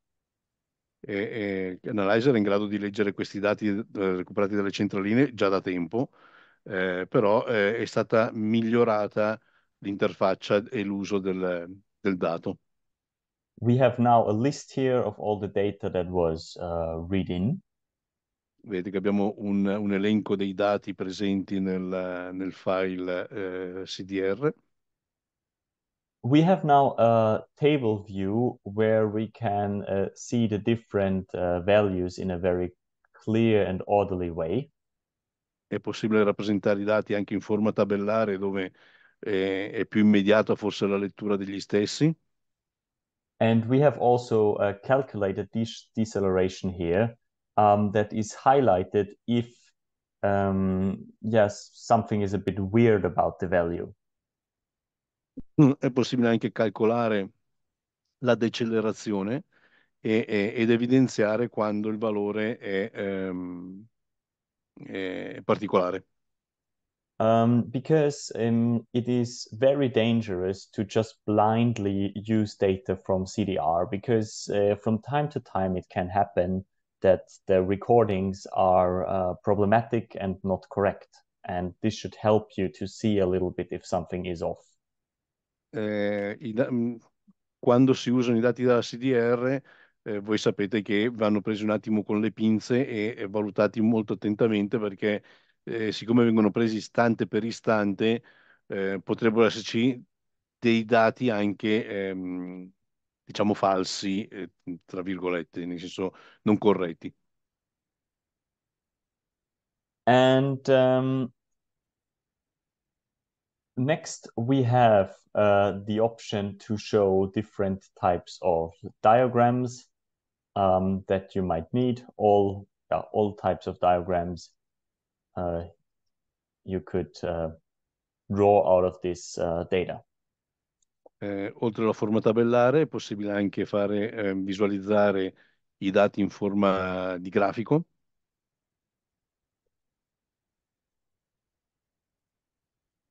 E, e Analyzer è in grado di leggere questi dati eh, recuperati dalle centraline già da tempo, eh, però eh, è stata migliorata l'interfaccia e l'uso del, del, dato. We have now a list here of all the data that was uh, read in. Vedete che abbiamo un, un, elenco dei dati presenti nel, nel file eh, CDR. we have now a table view where we can uh, see the different uh, values in a very clear and orderly way. È possibile rappresentare i dati anche in forma tabellare dove eh, è più immediata forse la lettura degli stessi. And we have also uh, calculated this deceleration here um, that is highlighted if um, yes something is a bit weird about the value. Mm, è possibile anche calcolare la decelerazione e, e, ed evidenziare quando il valore è, um, è particolare. Um, because um, it is very dangerous to just blindly use data from CDR because uh, from time to time it can happen that the recordings are uh, problematic and not correct. And this should help you to see a little bit if something is off eh, i, quando si usano i dati della CDR, eh, voi sapete che vanno presi un attimo con le pinze e, e valutati molto attentamente perché eh, siccome vengono presi istante per istante, eh, potrebbero esserci dei dati anche, ehm, diciamo, falsi, eh, tra virgolette, nel senso non corretti. And um... next we have uh, the option to show different types of diagrams um, that you might need, all, uh, all types of diagrams uh, you could uh, draw out of this uh, data. Eh, oltre alla forma tabellare è possibile anche fare, eh, visualizzare i dati in forma di grafico.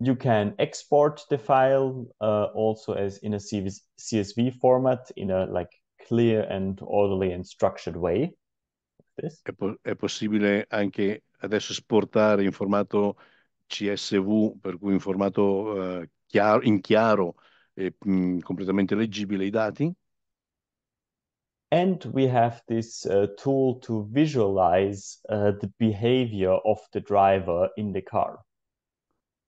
you can export the file uh, also as in a CSV format in a like clear and orderly and structured way. This. È, po è possibile anche adesso esportare in formato CSV, per cui in formato uh, eh, chiaro, in chiaro e mh, mm, completamente leggibile i dati. And we have this uh, tool to visualize uh, the behavior of the driver in the car.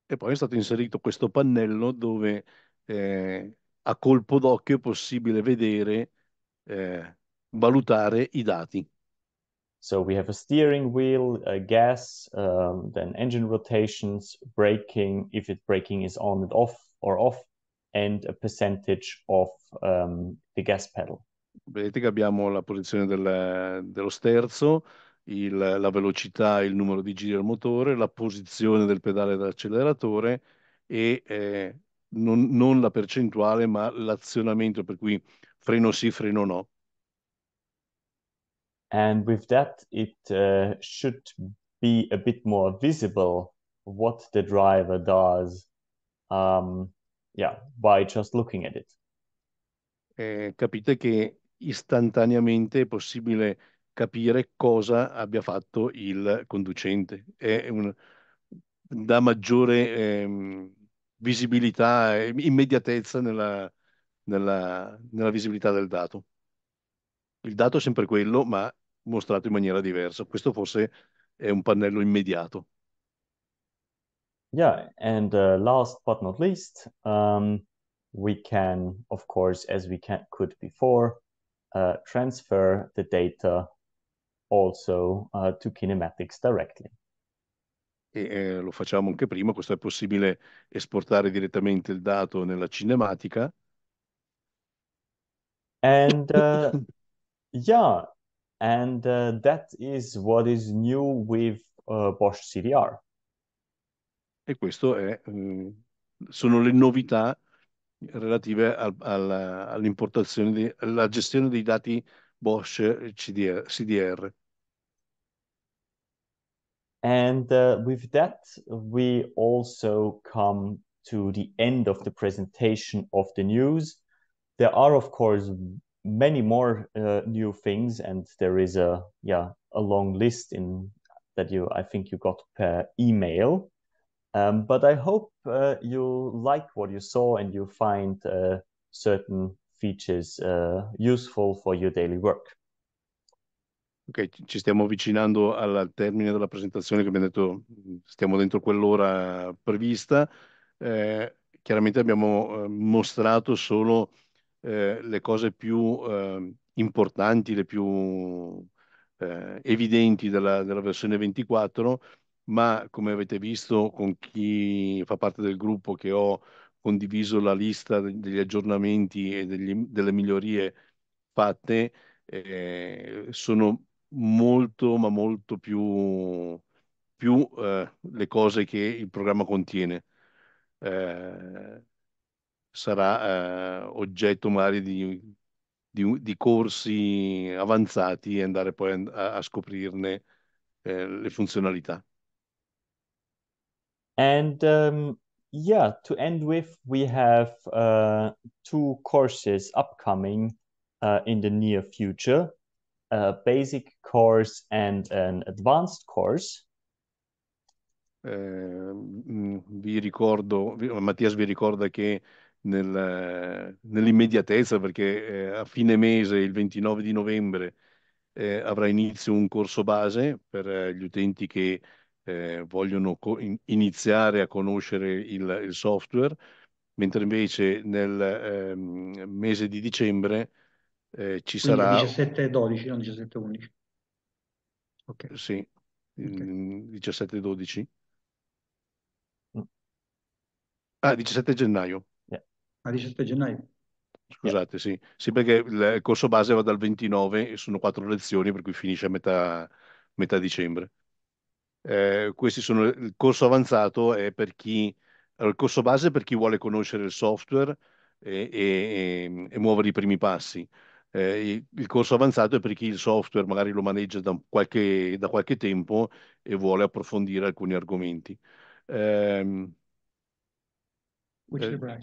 e poi è stato inserito questo pannello dove eh, a colpo d'occhio è possibile vedere, eh, valutare i dati. So we have a steering wheel, a gas, um, then engine rotations, braking, if it braking is on and off or off, and a percentage of um, the gas pedal. Vedete che abbiamo la posizione del, dello sterzo, il, la velocità, il numero di giri al motore, la posizione del pedale dell'acceleratore e eh, non, non, la percentuale ma l'azionamento, per cui freno sì, freno no. And with that it uh, should be a bit more visible what the driver does um, yeah, by just looking at it. Eh, capite che istantaneamente è possibile capire cosa abbia fatto il conducente. È un, da maggiore eh, visibilità e immediatezza nella, nella, nella visibilità del dato. Il dato è sempre quello, ma mostrato in maniera diversa. Questo forse è un pannello immediato. Yeah, and uh, last but not least, um, we can, of course, as we can, could before, uh, transfer the data also uh, to kinematics directly. E, eh, lo facciamo anche prima, questo è possibile esportare direttamente il dato nella cinematica. And uh, yeah, and uh, that is what is new with uh, Bosch CDR. E questo è, mm, sono le novità relative al, al, all'importazione, di, alla gestione dei dati Bosch CDR. CDR. And uh, with that, we also come to the end of the presentation of the news. There are, of course, many more uh, new things, and there is a yeah a long list in that you I think you got per email. Um, but I hope uh, you like what you saw and you find uh, certain features uh, useful for your daily work. Ok, ci stiamo avvicinando al termine della presentazione che abbiamo detto, mm, stiamo dentro quell'ora prevista. Eh, chiaramente abbiamo eh, mostrato solo eh, le cose più ehm, importanti, le più eh, evidenti della, della, versione 24, ma come avete visto con chi fa parte del gruppo che ho condiviso la lista degli aggiornamenti e degli, delle migliorie fatte, eh, sono molto, ma molto più, più eh, le cose che il programma contiene. Eh, sarà eh, oggetto magari di, di, di, corsi avanzati e andare poi a, a scoprirne eh, le funzionalità. And um, yeah, to end with, we have uh, two courses upcoming uh, in the near future a basic course and an advanced course. Eh, vi ricordo, Mattias vi ricorda che nel, nell'immediatezza, perché eh, a fine mese, il 29 di novembre, eh, avrà inizio un corso base per eh, gli utenti che eh, vogliono in, iniziare a conoscere il, il software, mentre invece nel ehm, mese di dicembre eh, ci sarà... 17-12, non 17-11. ok Sì, okay. 17-12. Mm, mm. Ah, 17 gennaio. Yeah. Ah, 17 gennaio. Scusate, yeah. sì. Sì, perché il corso base va dal 29 e sono quattro lezioni, per cui finisce a metà, metà dicembre. Eh, questi sono il corso avanzato è per chi il corso base è per chi vuole conoscere il software e, e, e muovere i primi passi. Eh, il corso avanzato è per chi il software magari lo maneggia da qualche, da qualche tempo e vuole approfondire alcuni argomenti. Ehm, eh,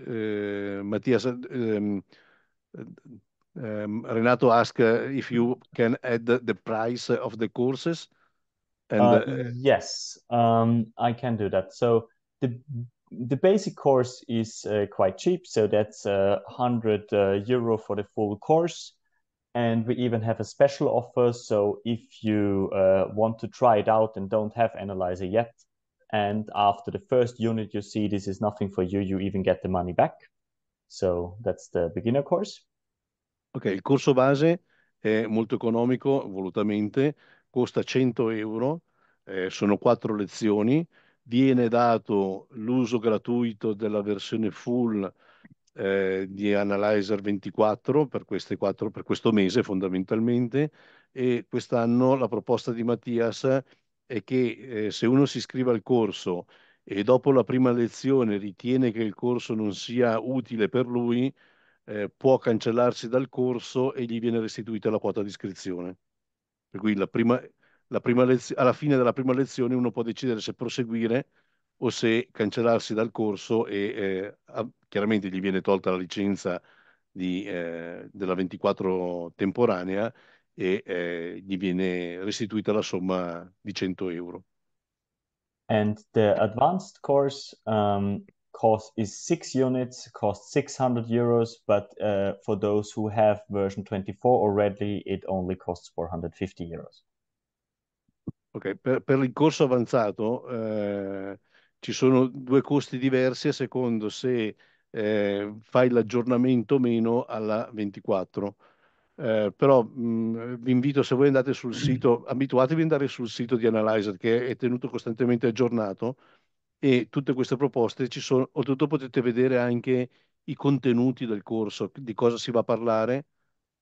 eh, Mattia, um, ehm, um, ehm, Renato asks eh, if you can add the price of the courses. And, uh, yes, um, I can do that. So the the basic course is uh, quite cheap, so that's uh, 100 uh, euro for the full course. And we even have a special offer. So if you uh, want to try it out and don't have Analyzer yet, and after the first unit you see this is nothing for you, you even get the money back. So that's the beginner course. Ok, il corso base è molto economico, volutamente, costa 100 euro, eh, sono quattro lezioni. viene dato l'uso gratuito della versione full eh, di Analyzer 24 per, queste quattro, per, questo mese fondamentalmente e quest'anno la proposta di Mattias è che eh, se uno si iscrive al corso e dopo la prima lezione ritiene che il corso non sia utile per lui, eh, può cancellarsi dal corso e gli viene restituita la quota di iscrizione. Per cui la prima, lez- alla fine della prima lezione uno può decidere se proseguire o se cancellarsi dal corso e eh, a- chiaramente gli viene tolta la licenza di, eh, della 24 temporanea e eh, gli viene restituita la somma di 100 euro. And the advanced course um, cost is six units, cost 600 euros, but uh, for those who have version 24 already, it only costs 450 euros. Okay, per, per, il corso avanzato eh, ci sono due costi diversi a secondo se eh, fai l'aggiornamento o meno alla 24. Eh, però mh, vi invito se voi andate sul sito, abituatevi ad andare sul sito di Analyzer che è tenuto costantemente aggiornato e tutte queste proposte ci sono, oltretutto potete vedere anche i contenuti del corso, di cosa si va a parlare.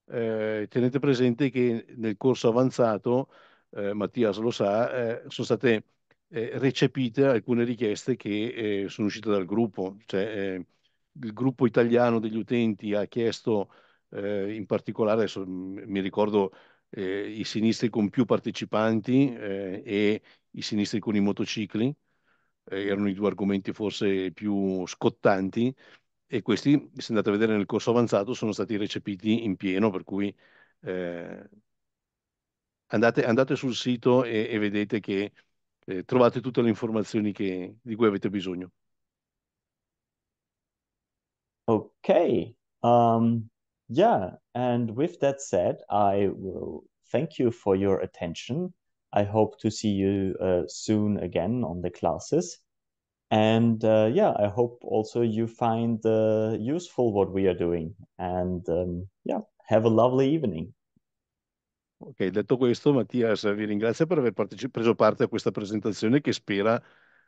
Eh, tenete presente che nel corso avanzato eh, Mattias lo sa, eh, sono state eh, recepite alcune richieste che eh, sono uscite dal gruppo. Cioè, eh, il gruppo italiano degli utenti ha chiesto eh, in particolare, adesso, mi ricordo, i sinistri con più partecipanti e i sinistri con i motocicli, erano i due argomenti forse più scottanti e questi, se andate a vedere nel corso avanzato, sono stati recepiti in pieno, per cui eh, andate, andate sul sito e, e vedete che eh, trovate tutte le informazioni che, di cui avete bisogno. Okay. Um, yeah. And with that said, I will thank you for your attention. I hope to see you uh, soon again on the classes. And uh, yeah, I hope also you find uh, useful what we are doing. And um, yeah, have a lovely evening. Ok, detto questo, Mattias, vi ringrazio per aver preso parte a questa presentazione che spera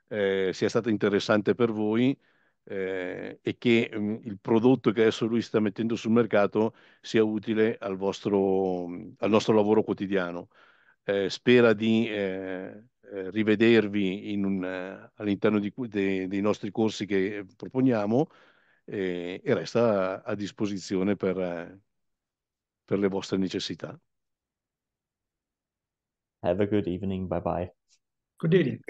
eh, sia stata interessante per voi eh, e che mh, mm, il prodotto che adesso lui sta mettendo sul mercato sia utile al, vostro, mm, al nostro lavoro quotidiano. Eh, spera di eh, eh, rivedervi un, eh, all'interno di, de, dei nostri corsi che proponiamo e resta a disposizione per, per le vostre necessità. Have a good evening. Bye bye. Good evening.